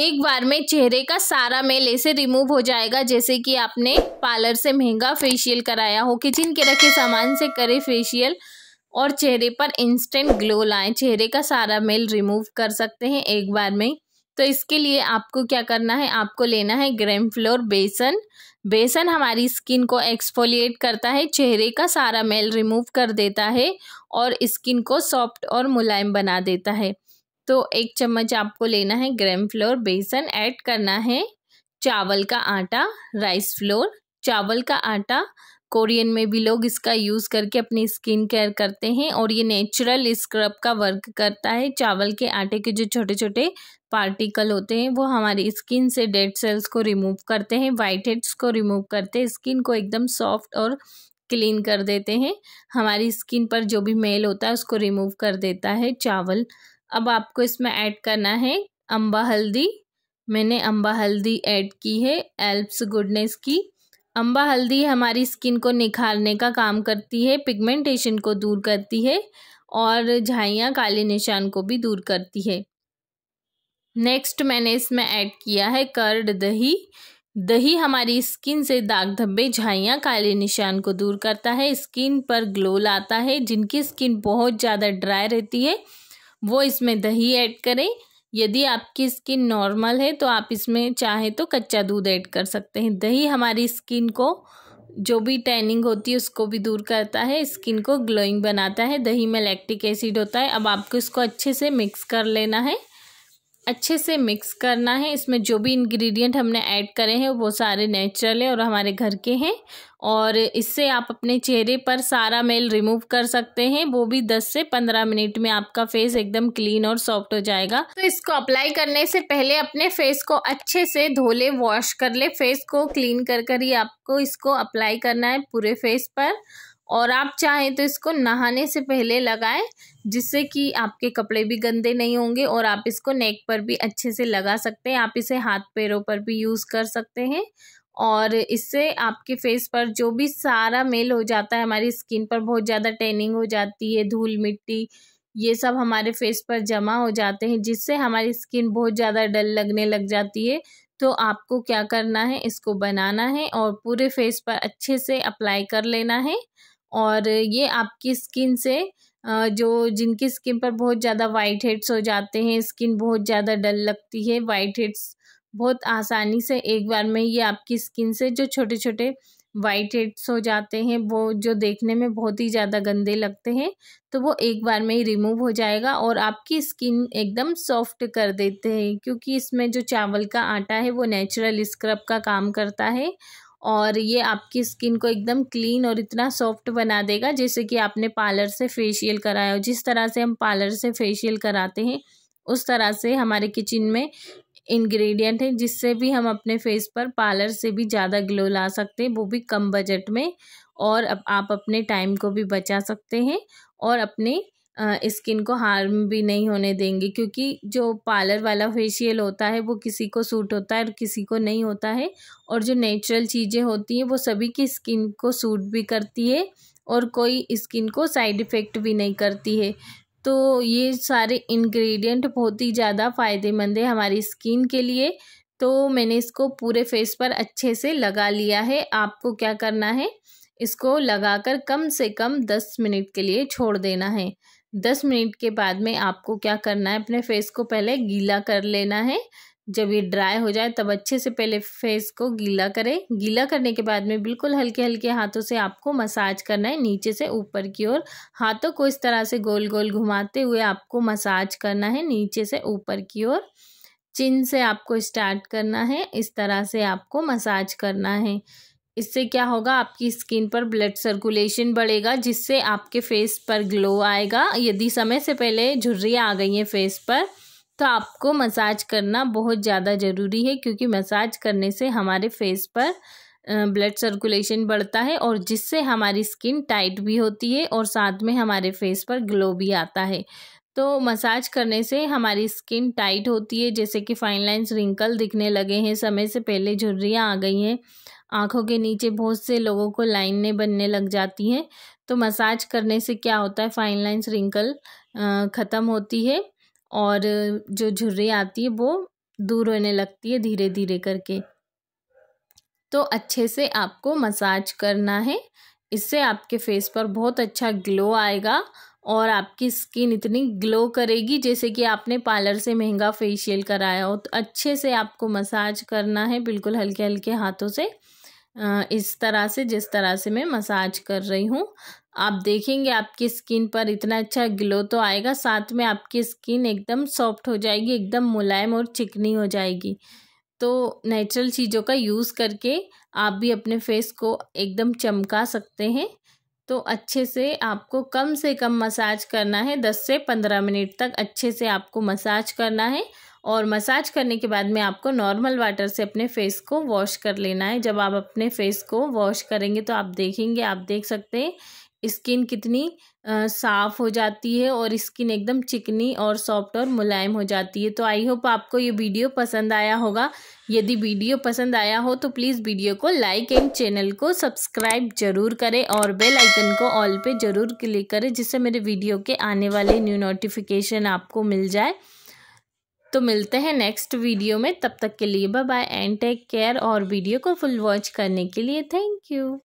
एक बार में चेहरे का सारा मेल ऐसे रिमूव हो जाएगा जैसे कि आपने पार्लर से महंगा फेशियल कराया हो किचन के रखे सामान से करे फेशियल और चेहरे पर इंस्टेंट ग्लो लाएं चेहरे का सारा मेल रिमूव कर सकते हैं एक बार में तो इसके लिए आपको क्या करना है आपको लेना है ग्रेम फ्लोर बेसन बेसन हमारी स्किन को एक्सफोलिएट करता है चेहरे का सारा मेल रिमूव कर देता है और स्किन को सॉफ्ट और मुलायम बना देता है तो एक चम्मच आपको लेना है ग्रेम फ्लोर बेसन ऐड करना है चावल का आटा राइस फ्लोर चावल का आटा कोरियन में भी लोग इसका यूज़ करके अपनी स्किन केयर करते हैं और ये नेचुरल स्क्रब का वर्क करता है चावल के आटे के जो छोटे छोटे पार्टिकल होते हैं वो हमारी स्किन से डेड सेल्स को रिमूव करते हैं वाइट हेड्स को रिमूव करते हैं स्किन को एकदम सॉफ्ट और क्लीन कर देते हैं हमारी स्किन पर जो भी मेल होता है उसको रिमूव कर देता है चावल अब आपको इसमें ऐड करना है अम्बा हल्दी मैंने अम्बा हल्दी ऐड की है एल्प्स गुडनेस की अम्बा हल्दी हमारी स्किन को निखारने का काम करती है पिगमेंटेशन को दूर करती है और झाइयाँ काले निशान को भी दूर करती है नेक्स्ट मैंने इसमें ऐड किया है कर्ड दही दही हमारी स्किन से दाग धब्बे झाइयाँ काले निशान को दूर करता है स्किन पर ग्लो लाता है जिनकी स्किन बहुत ज़्यादा ड्राई रहती है वो इसमें दही ऐड करें यदि आपकी स्किन नॉर्मल है तो आप इसमें चाहे तो कच्चा दूध ऐड कर सकते हैं दही हमारी स्किन को जो भी टैनिंग होती है उसको भी दूर करता है स्किन को ग्लोइंग बनाता है दही में लैक्टिक एसिड होता है अब आपको इसको अच्छे से मिक्स कर लेना है अच्छे से मिक्स करना है इसमें जो भी इंग्रेडिएंट हमने ऐड करे हैं वो सारे नेचुरल हैं और हमारे घर के हैं और इससे आप अपने चेहरे पर सारा मेल रिमूव कर सकते हैं वो भी 10 से 15 मिनट में आपका फेस एकदम क्लीन और सॉफ्ट हो जाएगा तो इसको अप्लाई करने से पहले अपने फेस को अच्छे से धो ले वॉश कर ले फेस को क्लीन कर कर ही आपको इसको अप्लाई करना है पूरे फेस पर और आप चाहें तो इसको नहाने से पहले लगाएं जिससे कि आपके कपड़े भी गंदे नहीं होंगे और आप इसको नेक पर भी अच्छे से लगा सकते हैं आप इसे हाथ पैरों पर भी यूज़ कर सकते हैं और इससे आपके फेस पर जो भी सारा मेल हो जाता है हमारी स्किन पर बहुत ज़्यादा टेनिंग हो जाती है धूल मिट्टी ये सब हमारे फेस पर जमा हो जाते हैं जिससे हमारी स्किन बहुत ज़्यादा डल लगने लग जाती है तो आपको क्या करना है इसको बनाना है और पूरे फेस पर अच्छे से अप्लाई कर लेना है और ये आपकी स्किन से जो जिनकी स्किन पर बहुत ज़्यादा वाइट हेड्स हो जाते हैं स्किन बहुत ज़्यादा डल लगती है वाइट हेड्स बहुत आसानी से एक बार में ये आपकी स्किन से जो छोटे छोटे वाइट हेड्स हो जाते हैं वो जो देखने में बहुत ही ज़्यादा गंदे लगते हैं तो वो एक बार में ही रिमूव हो जाएगा और आपकी स्किन एकदम सॉफ्ट कर देते हैं क्योंकि इसमें जो चावल का आटा है वो नेचुरल स्क्रब का काम करता है और ये आपकी स्किन को एकदम क्लीन और इतना सॉफ्ट बना देगा जैसे कि आपने पार्लर से फेशियल कराया हो जिस तरह से हम पार्लर से फेशियल कराते हैं उस तरह से हमारे किचन में इंग्रेडिएंट हैं जिससे भी हम अपने फेस पर पार्लर से भी ज़्यादा ग्लो ला सकते हैं वो भी कम बजट में और आप अपने टाइम को भी बचा सकते हैं और अपने स्किन को हार्म भी नहीं होने देंगे क्योंकि जो पार्लर वाला फेशियल होता है वो किसी को सूट होता है और किसी को नहीं होता है और जो नेचुरल चीज़ें होती हैं वो सभी की स्किन को सूट भी करती है और कोई स्किन को साइड इफ़ेक्ट भी नहीं करती है तो ये सारे इंग्रेडिएंट बहुत ही ज़्यादा फ़ायदेमंद है हमारी स्किन के लिए तो मैंने इसको पूरे फेस पर अच्छे से लगा लिया है आपको क्या करना है इसको लगाकर कम से कम दस मिनट के लिए छोड़ देना है दस मिनट के बाद में आपको क्या करना है अपने फेस को पहले गीला कर लेना है जब ये ड्राई हो जाए तब अच्छे से पहले फेस को गीला करें गीला करने के बाद में बिल्कुल हल्के हल्के हाथों से आपको मसाज करना है नीचे से ऊपर की ओर हाथों को इस तरह से गोल गोल घुमाते हुए आपको मसाज करना है नीचे से ऊपर की ओर चिन से आपको स्टार्ट करना है इस तरह से आपको मसाज करना है इससे क्या होगा आपकी स्किन पर ब्लड सर्कुलेशन बढ़ेगा जिससे आपके फेस पर ग्लो आएगा यदि समय से पहले झुर्रियाँ आ गई हैं फेस पर तो आपको मसाज करना बहुत ज़्यादा ज़रूरी है क्योंकि मसाज करने से हमारे फेस पर ब्लड सर्कुलेशन बढ़ता है और जिससे हमारी स्किन टाइट भी होती है और साथ में हमारे फेस पर ग्लो भी आता है तो मसाज करने से हमारी स्किन टाइट होती है जैसे कि फाइन लाइन्स रिंकल दिखने लगे हैं समय से पहले झुर्रियाँ आ गई हैं आँखों के नीचे बहुत से लोगों को लाइनें बनने लग जाती हैं तो मसाज करने से क्या होता है फाइन लाइन्स रिंकल ख़त्म होती है और जो झुर्री आती है वो दूर होने लगती है धीरे धीरे करके तो अच्छे से आपको मसाज करना है इससे आपके फेस पर बहुत अच्छा ग्लो आएगा और आपकी स्किन इतनी ग्लो करेगी जैसे कि आपने पार्लर से महंगा फेशियल कराया हो तो अच्छे से आपको मसाज करना है बिल्कुल हल्के हल्के हाथों से इस तरह से जिस तरह से मैं मसाज कर रही हूँ आप देखेंगे आपकी स्किन पर इतना अच्छा ग्लो तो आएगा साथ में आपकी स्किन एकदम सॉफ्ट हो जाएगी एकदम मुलायम और चिकनी हो जाएगी तो नेचुरल चीज़ों का यूज़ करके आप भी अपने फेस को एकदम चमका सकते हैं तो अच्छे से आपको कम से कम मसाज करना है दस से पंद्रह मिनट तक अच्छे से आपको मसाज करना है और मसाज करने के बाद में आपको नॉर्मल वाटर से अपने फेस को वॉश कर लेना है जब आप अपने फेस को वॉश करेंगे तो आप देखेंगे आप देख सकते हैं स्किन कितनी साफ़ हो जाती है और स्किन एकदम चिकनी और सॉफ्ट और मुलायम हो जाती है तो आई होप आपको ये वीडियो पसंद आया होगा यदि वीडियो पसंद आया हो तो प्लीज़ वीडियो को लाइक एंड चैनल को सब्सक्राइब जरूर करें और बेल आइकन को ऑल पे ज़रूर क्लिक करें जिससे मेरे वीडियो के आने वाले न्यू नोटिफिकेशन आपको मिल जाए तो मिलते हैं नेक्स्ट वीडियो में तब तक के लिए bye bye and take care और वीडियो को फुल वॉच करने के लिए थैंक यू